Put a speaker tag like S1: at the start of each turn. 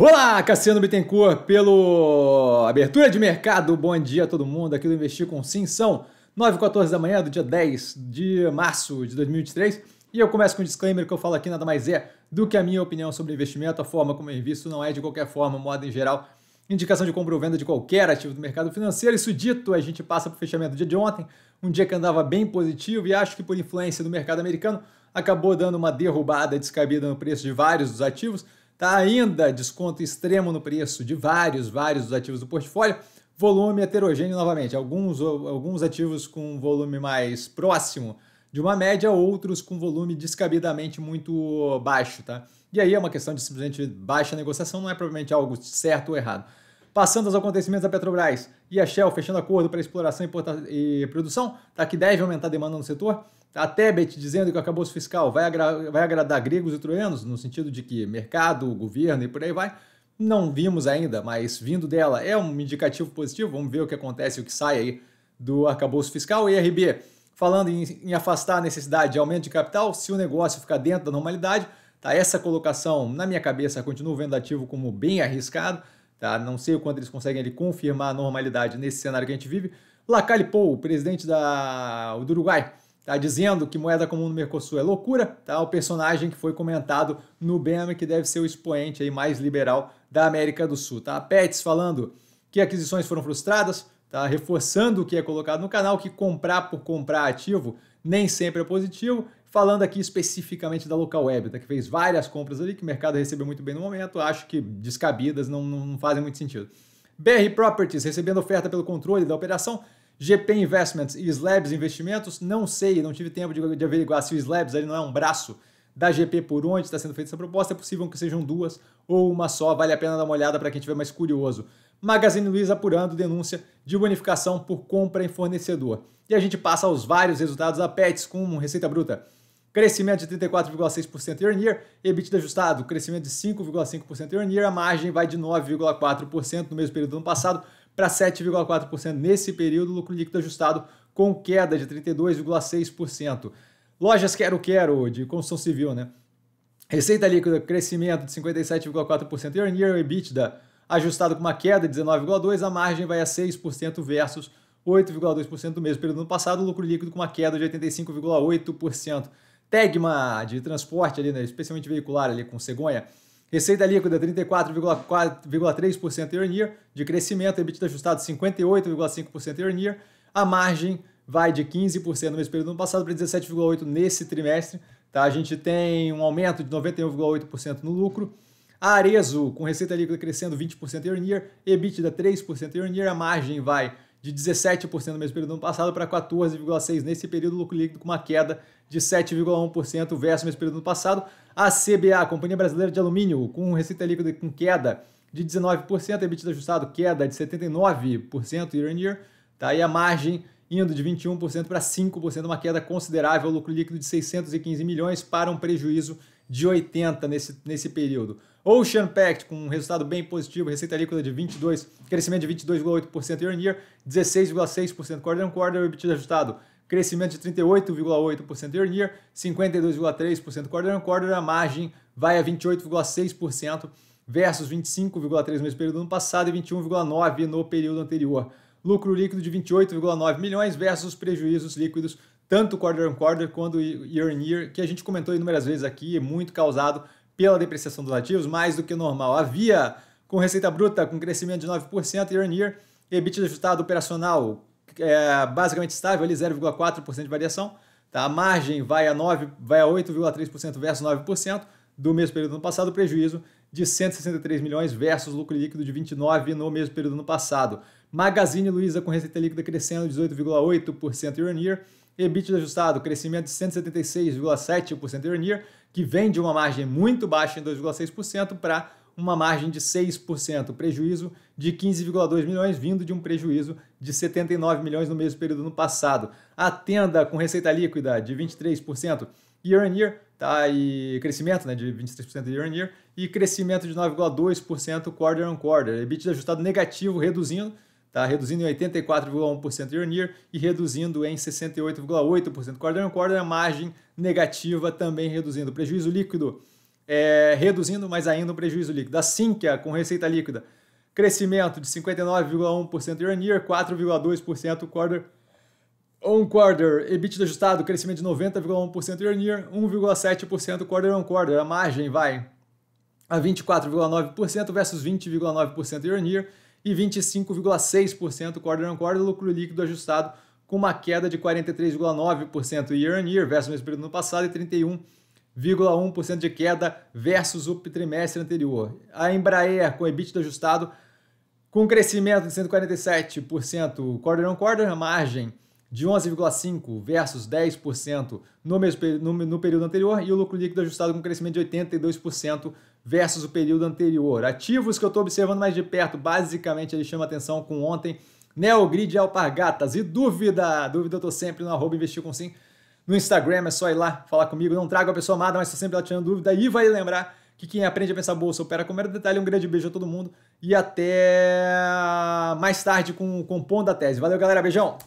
S1: Olá, Cassiano Bittencourt, pelo Abertura de Mercado. Bom dia a todo mundo aqui do Investir com Sim. São 9h14 da manhã do dia 10 de março de 2023. E eu começo com um disclaimer que eu falo aqui nada mais é do que a minha opinião sobre investimento, a forma como eu invisto não é de qualquer forma, moda em geral, indicação de compra ou venda de qualquer ativo do mercado financeiro. Isso dito, a gente passa para o fechamento do dia de ontem, um dia que andava bem positivo e acho que por influência do mercado americano acabou dando uma derrubada descabida no preço de vários dos ativos. Tá ainda desconto extremo no preço de vários, vários dos ativos do portfólio. Volume heterogêneo novamente. Alguns, alguns ativos com volume mais próximo de uma média, outros com volume descabidamente muito baixo, tá? E aí é uma questão de simplesmente baixa negociação, não é provavelmente algo certo ou errado. Passando aos acontecimentos da Petrobras e a Shell fechando acordo para exploração e, e produção, tá? Que deve aumentar a demanda no setor. A Tebet dizendo que o acabouço fiscal vai, agra vai agradar gregos e troianos, no sentido de que mercado, governo e por aí vai. Não vimos ainda, mas vindo dela é um indicativo positivo. Vamos ver o que acontece, o que sai aí do arcabouço fiscal. E RB falando em, em afastar a necessidade de aumento de capital, se o negócio ficar dentro da normalidade, tá? essa colocação, na minha cabeça, continuo vendo ativo como bem arriscado. Tá? Não sei o quanto eles conseguem ali, confirmar a normalidade nesse cenário que a gente vive. Lacalle o presidente da, do Uruguai, tá dizendo que moeda comum no Mercosul é loucura, tá? O personagem que foi comentado no BM que deve ser o expoente aí mais liberal da América do Sul, tá? Pets falando que aquisições foram frustradas, tá? Reforçando o que é colocado no canal, que comprar por comprar ativo nem sempre é positivo. Falando aqui especificamente da Local Web, tá? que fez várias compras ali, que o mercado recebeu muito bem no momento, acho que descabidas, não, não fazem muito sentido. BR Properties recebendo oferta pelo controle da operação, GP Investments e Slabs Investimentos. Não sei, não tive tempo de, de averiguar se o Slabs ali não é um braço da GP por onde está sendo feita essa proposta. É possível que sejam duas ou uma só. Vale a pena dar uma olhada para quem tiver mais curioso. Magazine Luiza apurando denúncia de bonificação por compra em fornecedor. E a gente passa aos vários resultados da Pets com receita bruta. Crescimento de 34,6% year on year, EBITDA ajustado, crescimento de 5,5% year on year, a margem vai de 9,4% no mesmo período do ano passado, para 7,4% nesse período, lucro líquido ajustado com queda de 32,6%. Lojas Quero Quero de construção civil, né? Receita líquida, crescimento de 57,4% year on year, EBITDA ajustado com uma queda de 19,2%, a margem vai a 6% versus 8,2% do mesmo período do ano passado, lucro líquido com uma queda de 85,8%. Tegma de transporte ali, né, especialmente veicular ali com cegonha, Receita líquida 34,3% year on year, de crescimento, EBITDA ajustado 58,5% year on year. A margem vai de 15% no mesmo período do ano passado para 17,8% nesse trimestre. Tá? A gente tem um aumento de 91,8% no lucro. A Arezo, com receita líquida crescendo 20% year on year, EBITDA 3% year on year, a margem vai de 17% no mesmo período do ano passado para 14,6% nesse período, lucro líquido com uma queda de 7,1% versus o mesmo período do ano passado. A CBA, Companhia Brasileira de Alumínio, com receita líquida com queda de 19%, EBITDA ajustado queda de 79% year on year, tá? e a margem indo de 21% para 5%, uma queda considerável, lucro líquido de 615 milhões para um prejuízo de 80 nesse, nesse período. Ocean Pact, com um resultado bem positivo, receita líquida de 22, crescimento de 22,8% year on year, 16,6% quarter on quarter, EBITDA ajustado, crescimento de 38,8% year on year, 52,3% quarter on quarter, a margem vai a 28,6% versus 25,3% no mesmo período ano passado e 21,9% no período anterior lucro líquido de 28,9 milhões versus prejuízos líquidos tanto quarter on quarter quanto year on year, que a gente comentou inúmeras vezes aqui, é muito causado pela depreciação dos ativos, mais do que normal. Havia com receita bruta com crescimento de 9% year on year, EBITDA ajustado operacional é, basicamente estável, ali 0,4% de variação. Tá? A margem vai a 9, vai a 8,3% versus 9% do mesmo período do ano passado, prejuízo de 163 milhões versus lucro líquido de 29 no mesmo período do ano passado. Magazine Luiza com receita líquida crescendo 18,8% year on year EBITDA ajustado, crescimento de 176,7% year-on-year, que vem de uma margem muito baixa em 2,6% para uma margem de 6%, prejuízo de 15,2 milhões, vindo de um prejuízo de 79 milhões no mesmo período no passado. A tenda com receita líquida de 23% year on year, tá? E crescimento né, de 23% year on year, e crescimento de 9,2% quarter on quarter. EBITDA ajustado negativo, reduzindo tá? reduzindo em 84,1% year on year e reduzindo em 68,8% quarter on quarter, a margem negativa também reduzindo. Prejuízo líquido é, reduzindo, mas ainda um prejuízo líquido. A Sinqia, com receita líquida, crescimento de 59,1% year on year, 4,2% quarter on quarter. EBITDA ajustado, crescimento de 90,1% year on year, 1,7% quarter on quarter. A margem vai a 24,9% versus 20,9% year on year e 25,6% quarter on quarter, lucro líquido ajustado com uma queda de 43,9% year on year versus o mesmo período no passado e 31,1% de queda versus o trimestre anterior. A Embraer com EBITDA ajustado com crescimento de 147% quarter on quarter, a margem de 11,5% versus 10% no, mesmo, no, no período anterior e o lucro líquido ajustado com crescimento de 82% versus o período anterior. Ativos que eu estou observando mais de perto, basicamente ele chama atenção com ontem, Neogrid e Alpargatas. E dúvida, dúvida eu estou sempre no arroba investir com sim. No Instagram é só ir lá falar comigo. Não trago a pessoa amada, mas estou sempre lá tirando dúvida e vai lembrar que quem aprende a pensar bolsa opera com mero detalhe. Um grande beijo a todo mundo e até mais tarde com o pão da Tese. Valeu, galera. Beijão!